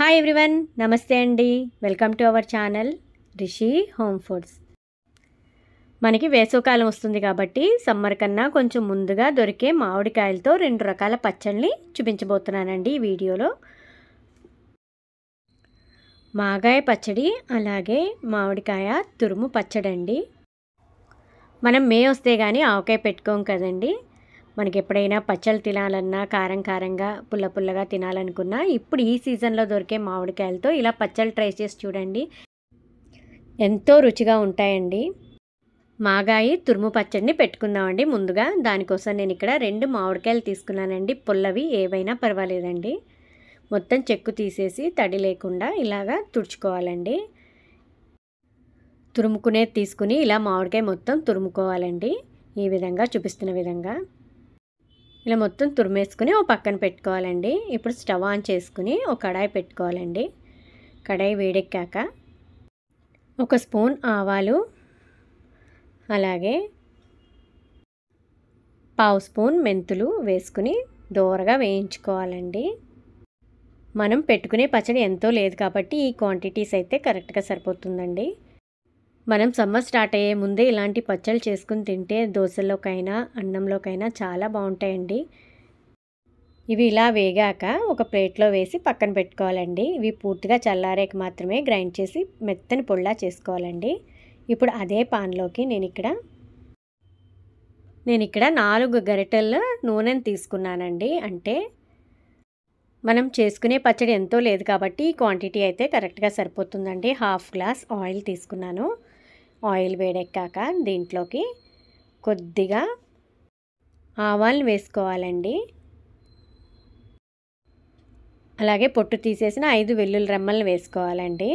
hi everyone నమస్తే అండి welcome to our channel Rishi home foods మనకి వేసవకాలం వస్తుంది కాబట్టి సమ్మర్ కన్నా కొంచెం ముందుగా దొరికే మామిడికాయలతో రెండు రకాల పచ్చళ్ళని చూపించబోతున్నానండి ఈ వీడియోలో మాగాయ పచ్చడి అలాగే మామిడికాయ తురుము పచ్చడి అండి మనం మే వస్తే కానీ ఆవకాయ పెట్టుకోం కదండి మనకి ఎప్పుడైనా పచ్చళ్ళు తినాలన్నా కారం కారంగా పుల్ల పుల్లగా తినాలనుకున్నా ఇప్పుడు ఈ సీజన్లో దొరికే మామిడికాయలతో ఇలా పచ్చళ్ళు ట్రై చేసి చూడండి ఎంతో రుచిగా ఉంటాయండి మాగాయి తురుము పచ్చడిని పెట్టుకుందామండి ముందుగా దానికోసం నేను ఇక్కడ రెండు మామిడికాయలు తీసుకున్నానండి పుల్లవి ఏవైనా పర్వాలేదండి మొత్తం చెక్కు తీసేసి తడి లేకుండా ఇలాగా తుడుచుకోవాలండి తురుముకునే తీసుకుని ఇలా మామిడికాయ మొత్తం తురుముకోవాలండి ఈ విధంగా చూపిస్తున్న విధంగా ఇలా మొత్తం తురిమేసుకుని ఓ పక్కన పెట్టుకోవాలండి ఇప్పుడు స్టవ్ ఆన్ చేసుకుని ఒక కడాయి పెట్టుకోవాలండి కడాయి వేడెక్కాక ఒక స్పూన్ ఆవాలు అలాగే పావు స్పూన్ మెంతులు వేసుకుని దోరగా వేయించుకోవాలండి మనం పెట్టుకునే పచ్చడి ఎంతో లేదు కాబట్టి ఈ క్వాంటిటీస్ అయితే కరెక్ట్గా సరిపోతుందండి మనం సమ్మర్ స్టార్ట్ అయ్యే ముందే ఇలాంటి పచ్చళ్ళు చేసుకుని తింటే దోశలోకైనా అన్నంలోకైనా చాలా బాగుంటాయండి ఇవి ఇలా వేగాక ఒక ప్లేట్లో వేసి పక్కన పెట్టుకోవాలండి ఇవి పూర్తిగా చల్లారేకి మాత్రమే గ్రైండ్ చేసి మెత్తని పొడిలా చేసుకోవాలండి ఇప్పుడు అదే పాన్లోకి నేను ఇక్కడ నేను ఇక్కడ నాలుగు గరిటెల నూనెను తీసుకున్నానండి అంటే మనం చేసుకునే పచ్చడి ఎంతో లేదు కాబట్టి ఈ క్వాంటిటీ అయితే కరెక్ట్గా సరిపోతుందండి హాఫ్ గ్లాస్ ఆయిల్ తీసుకున్నాను ఆయిల్ వేడెక్కాక దీంట్లోకి కొద్దిగా ఆవాలు వేసుకోవాలండి అలాగే పొట్టు తీసేసిన ఐదు వెల్లుల్లి రెమ్మలు వేసుకోవాలండి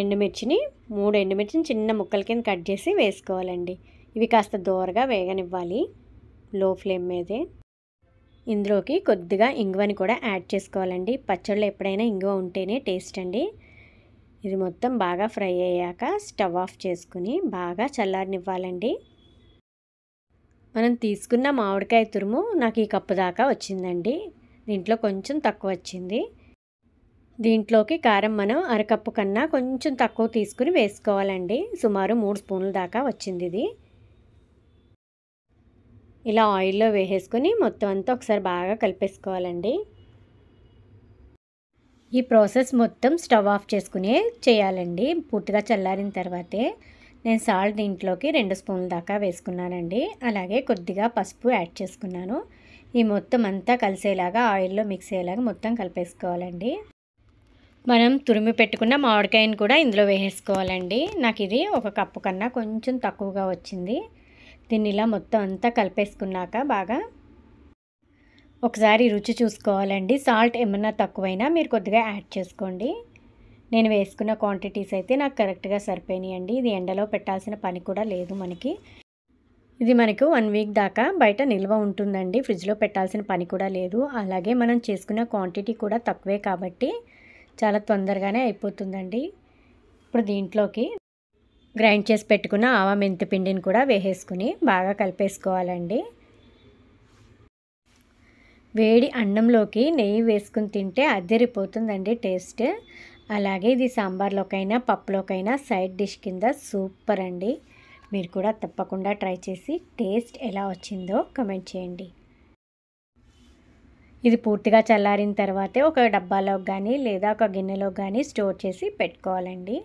ఎండుమిర్చిని మూడు ఎండుమిర్చిని చిన్న ముక్కల కింద కట్ చేసి వేసుకోవాలండి ఇవి కాస్త దూరగా వేగనివ్వాలి లో ఫ్లేమ్ మీదే ఇందులోకి కొద్దిగా ఇంగువని కూడా యాడ్ చేసుకోవాలండి పచ్చళ్ళు ఎప్పుడైనా ఇంగువ ఉంటేనే టేస్ట్ అండి ఇది మొత్తం బాగా ఫ్రై అయ్యాక స్టవ్ ఆఫ్ చేసుకుని బాగా చల్లారినివ్వాలండి మనం తీసుకున్న మామిడికాయ తురుము నాకు ఈ కప్పు దాకా వచ్చిందండి దీంట్లో కొంచెం తక్కువ వచ్చింది దీంట్లోకి కారం మనం అరకప్పు కన్నా కొంచెం తక్కువ తీసుకుని వేసుకోవాలండి సుమారు మూడు స్పూన్ల దాకా వచ్చింది ఇది ఇలా ఆయిల్లో వేసేసుకొని మొత్తం అంతా ఒకసారి బాగా కలిపేసుకోవాలండి ఈ ప్రాసెస్ మొత్తం స్టవ్ ఆఫ్ చేసుకునే చేయాలండి పూర్తిగా చల్లారిన తర్వాతే నేను సాల్ట్ దీంట్లోకి రెండు స్పూన్ల దాకా వేసుకున్నానండి అలాగే కొద్దిగా పసుపు యాడ్ చేసుకున్నాను ఈ మొత్తం అంతా కలిసేలాగా ఆయిల్లో మిక్స్ అయ్యేలాగా మొత్తం కలిపేసుకోవాలండి మనం తురిమి పెట్టుకున్న మామిడికాయను కూడా ఇందులో వేసేసుకోవాలండి నాకు ఇది ఒక కప్పు కన్నా కొంచెం తక్కువగా వచ్చింది దీన్ని ఇలా మొత్తం అంతా కలిపేసుకున్నాక బాగా ఒకసారి రుచి చూసుకోవాలండి సాల్ట్ ఏమన్నా తక్కువైనా మీరు కొద్దిగా యాడ్ చేసుకోండి నేను వేసుకున్న క్వాంటిటీస్ అయితే నాకు కరెక్ట్గా సరిపోయినాయండి ఇది ఎండలో పెట్టాల్సిన పని కూడా లేదు మనకి ఇది మనకు వన్ వీక్ దాకా బయట నిల్వ ఉంటుందండి ఫ్రిడ్జ్లో పెట్టాల్సిన పని కూడా లేదు అలాగే మనం చేసుకున్న క్వాంటిటీ కూడా తక్కువే కాబట్టి చాలా తొందరగానే అయిపోతుందండి ఇప్పుడు దీంట్లోకి గ్రైండ్ చేసి పెట్టుకున్న ఆవా మెంతి పిండిని కూడా వేసేసుకుని బాగా కలిపేసుకోవాలండి వేడి అన్నంలోకి నెయ్యి వేసుకుని తింటే అద్దరిపోతుందండి టేస్ట్ అలాగే ఇది సాంబార్లోకైనా పప్పులోకైనా సైడ్ డిష్ కింద సూపర్ అండి మీరు కూడా తప్పకుండా ట్రై చేసి టేస్ట్ ఎలా వచ్చిందో కమెంట్ చేయండి ఇది పూర్తిగా చల్లారిన తర్వాతే ఒక డబ్బాలో కానీ లేదా ఒక గిన్నెలో కానీ స్టోర్ చేసి పెట్టుకోవాలండి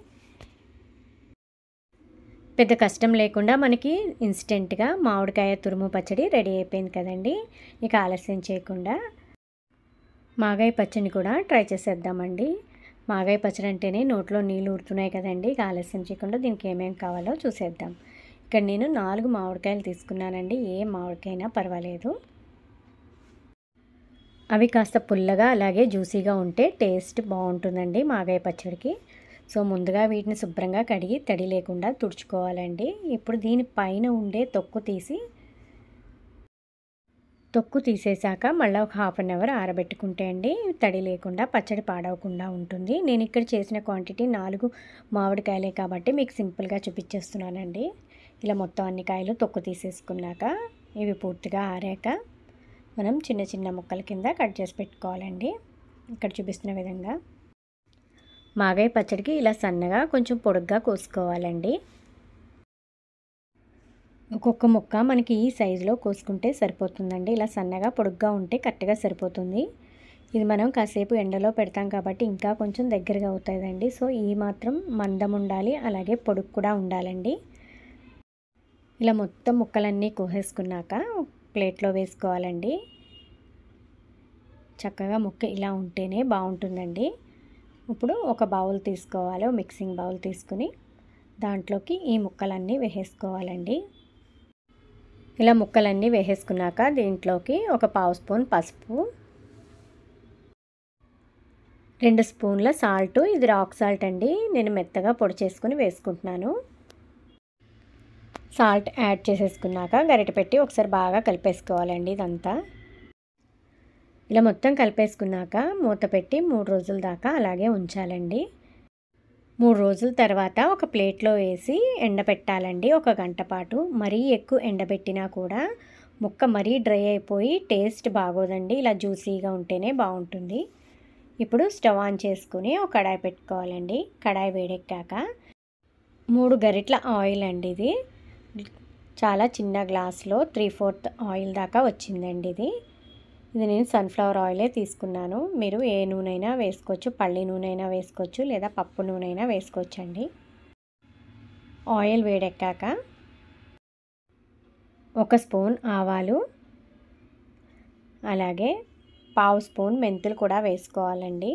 పెద్ద కష్టం లేకుండా మనకి ఇన్స్టెంట్గా మామిడికాయ తురుము పచ్చడి రెడీ అయిపోయింది కదండి ఇక ఆలస్యం చేయకుండా మాగాయ పచ్చడిని కూడా ట్రై చేసేద్దామండి మాగాయ పచ్చడి అంటేనే నోట్లో నీళ్ళు ఊరుతున్నాయి కదండి ఇక ఆలస్యం చేయకుండా దీనికి ఏమేమి కావాలో చూసేద్దాం ఇక్కడ నేను నాలుగు మామిడికాయలు తీసుకున్నానండి ఏ మామిడికాయనా పర్వాలేదు అవి కాస్త పుల్లగా అలాగే జ్యూసీగా ఉంటే టేస్ట్ బాగుంటుందండి మాగాయ పచ్చడికి సో ముందుగా వీటిని శుభ్రంగా కడిగి తడి లేకుండా తుడుచుకోవాలండి ఇప్పుడు దీని పైన ఉండే తొక్కు తీసి తొక్కు తీసేశాక మళ్ళీ ఒక హాఫ్ అన్ అవర్ ఆరబెట్టుకుంటే అండి తడి లేకుండా పచ్చడి పాడవకుండా ఉంటుంది నేను ఇక్కడ చేసిన క్వాంటిటీ నాలుగు మామిడికాయలే కాబట్టి మీకు సింపుల్గా చూపించేస్తున్నానండి ఇలా మొత్తం అన్ని కాయలు తొక్కు తీసేసుకున్నాక ఇవి పూర్తిగా ఆరాక మనం చిన్న చిన్న ముక్కల కింద కట్ చేసి పెట్టుకోవాలండి ఇక్కడ చూపిస్తున్న విధంగా మాగాయ పచ్చడికి ఇలా సన్నగా కొంచెం పొడుగ్గా కోసుకోవాలండి ఒక్కొక్క ముక్క మనకి ఈ సైజులో కోసుకుంటే సరిపోతుందండి ఇలా సన్నగా పొడుగ్గా ఉంటే కరెక్ట్గా సరిపోతుంది ఇది మనం కాసేపు ఎండలో పెడతాం కాబట్టి ఇంకా కొంచెం దగ్గరగా అవుతుందండి సో ఈ మాత్రం మందం ఉండాలి అలాగే పొడుగు కూడా ఉండాలండి ఇలా మొత్తం ముక్కలన్నీ కోసేసుకున్నాక ప్లేట్లో వేసుకోవాలండి చక్కగా ముక్క ఇలా ఉంటేనే బాగుంటుందండి ఇప్పుడు ఒక బౌల్ తీసుకోవాలి మిక్సింగ్ బౌల్ తీసుకుని దాంట్లోకి ఈ ముక్కలన్నీ వేసేసుకోవాలండి ఇలా ముక్కలన్నీ వేసేసుకున్నాక దీంట్లోకి ఒక పావు స్పూన్ పసుపు రెండు స్పూన్ల సాల్ట్ ఇది రాక్ సాల్ట్ అండి నేను మెత్తగా పొడి చేసుకుని వేసుకుంటున్నాను సాల్ట్ యాడ్ చేసేసుకున్నాక గరిటె పెట్టి ఒకసారి బాగా కలిపేసుకోవాలండి ఇదంతా ఇలా మొత్తం కలిపేసుకున్నాక మూత పెట్టి మూడు రోజుల దాకా అలాగే ఉంచాలండి మూడు రోజుల తర్వాత ఒక ప్లేట్లో వేసి ఎండపెట్టాలండి ఒక గంట పాటు మరీ ఎక్కువ ఎండబెట్టినా కూడా ముక్క మరీ డ్రై అయిపోయి టేస్ట్ బాగోదండి ఇలా జ్యూసీగా ఉంటేనే బాగుంటుంది ఇప్పుడు స్టవ్ ఆన్ చేసుకుని ఒక కడాయి పెట్టుకోవాలండి కడాయి వేడెక్కాక మూడు గరిట్ల ఆయిల్ అండి ఇది చాలా చిన్న గ్లాస్లో త్రీ ఫోర్త్ ఆయిల్ దాకా వచ్చిందండి ఇది ఇది నేను సన్ఫ్లవర్ ఆయిలే తీసుకున్నాను మీరు ఏ నూనె అయినా వేసుకోవచ్చు పల్లి అయినా వేసుకోవచ్చు లేదా పప్పు అయినా వేసుకోవచ్చు అండి ఆయిల్ వేడెక్కాక ఒక స్పూన్ ఆవాలు అలాగే పావు స్పూన్ మెంతులు కూడా వేసుకోవాలండి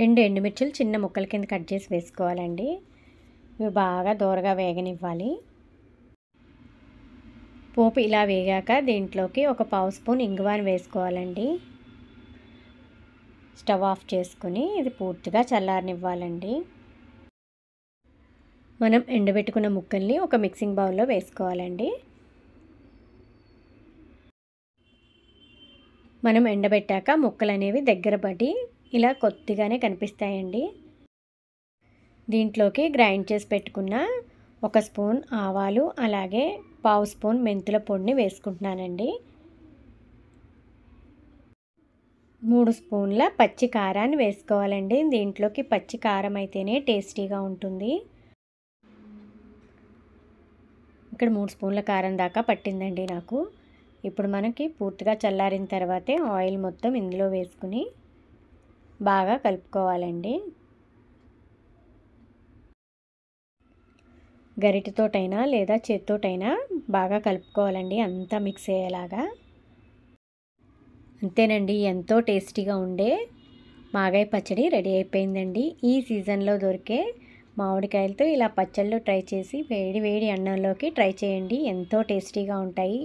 రెండు ఎండుమిర్చిలు చిన్న ముక్కల కింద కట్ చేసి వేసుకోవాలండి ఇవి బాగా దూరగా వేగనివ్వాలి పోపు ఇలా వేగాక దీంట్లోకి ఒక పావు స్పూన్ ఇంగువాన్ వేసుకోవాలండి స్టవ్ ఆఫ్ చేసుకుని ఇది పూర్తిగా చల్లారనివ్వాలండి మనం ఎండబెట్టుకున్న ముక్కల్ని ఒక మిక్సింగ్ బౌల్లో వేసుకోవాలండి మనం ఎండబెట్టాక ముక్కలు అనేవి దగ్గర పడి ఇలా కొద్దిగానే కనిపిస్తాయండి దీంట్లోకి గ్రైండ్ చేసి పెట్టుకున్న ఒక స్పూన్ ఆవాలు అలాగే పావు స్పూన్ మెంతుల పొడిని వేసుకుంటున్నానండి మూడు స్పూన్ల పచ్చి కారాన్ని వేసుకోవాలండి దీంట్లోకి పచ్చి కారం అయితేనే టేస్టీగా ఉంటుంది ఇక్కడ మూడు స్పూన్ల కారం దాకా పట్టిందండి నాకు ఇప్పుడు మనకి పూర్తిగా చల్లారిన తర్వాతే ఆయిల్ మొత్తం ఇందులో వేసుకుని బాగా కలుపుకోవాలండి గరిటతోటైనా లేదా చేత్తోటైనా బాగా కలుపుకోవాలండి అంతా మిక్స్ అయ్యేలాగా అంతేనండి ఎంతో టేస్టీగా ఉండే మాగాయ పచ్చడి రెడీ అయిపోయిందండి ఈ సీజన్లో దొరికే మామిడికాయలతో ఇలా పచ్చళ్ళు ట్రై చేసి వేడి వేడి అన్నంలోకి ట్రై చేయండి ఎంతో టేస్టీగా ఉంటాయి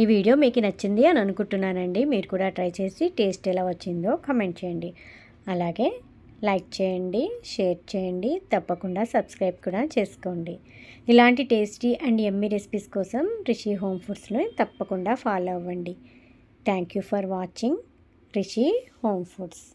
ఈ వీడియో మీకు నచ్చింది అని అనుకుంటున్నానండి మీరు కూడా ట్రై చేసి టేస్ట్ ఎలా వచ్చిందో కమెంట్ చేయండి అలాగే లైక్ చేయండి షేర్ చేయండి తప్పకుండా సబ్స్క్రైబ్ కూడా చేసుకోండి ఇలాంటి టేస్టీ అండ్ ఎమ్మీ రెసిపీస్ కోసం రిషి హోమ్ ఫుడ్స్లో తప్పకుండా ఫాలో అవ్వండి thank you for watching Rishi home foods